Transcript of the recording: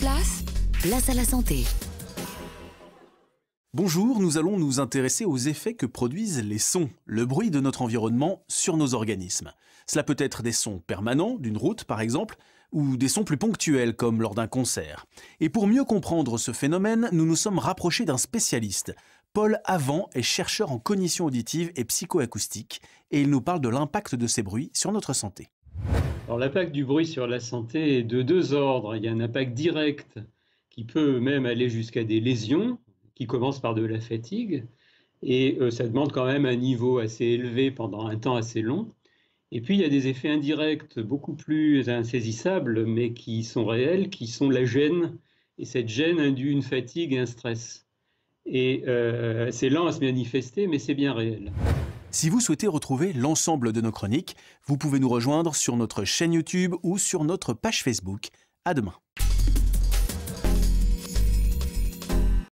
place Place à la santé. Bonjour, nous allons nous intéresser aux effets que produisent les sons, le bruit de notre environnement sur nos organismes. Cela peut être des sons permanents, d'une route par exemple, ou des sons plus ponctuels comme lors d'un concert. Et pour mieux comprendre ce phénomène, nous nous sommes rapprochés d'un spécialiste. Paul Avant est chercheur en cognition auditive et psychoacoustique, et il nous parle de l'impact de ces bruits sur notre santé. Alors l'impact du bruit sur la santé est de deux ordres. Il y a un impact direct qui peut même aller jusqu'à des lésions, qui commencent par de la fatigue, et euh, ça demande quand même un niveau assez élevé pendant un temps assez long. Et puis il y a des effets indirects beaucoup plus insaisissables, mais qui sont réels, qui sont la gêne. Et cette gêne induit une fatigue et un stress. Et euh, c'est lent à se manifester, mais c'est bien réel. Si vous souhaitez retrouver l'ensemble de nos chroniques, vous pouvez nous rejoindre sur notre chaîne YouTube ou sur notre page Facebook. À demain.